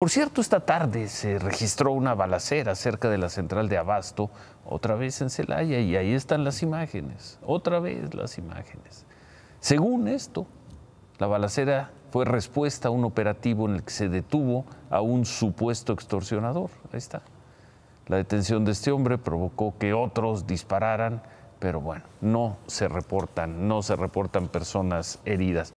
Por cierto, esta tarde se registró una balacera cerca de la central de Abasto, otra vez en Celaya, y ahí están las imágenes, otra vez las imágenes. Según esto, la balacera fue respuesta a un operativo en el que se detuvo a un supuesto extorsionador. Ahí está. La detención de este hombre provocó que otros dispararan, pero bueno, no se reportan, no se reportan personas heridas.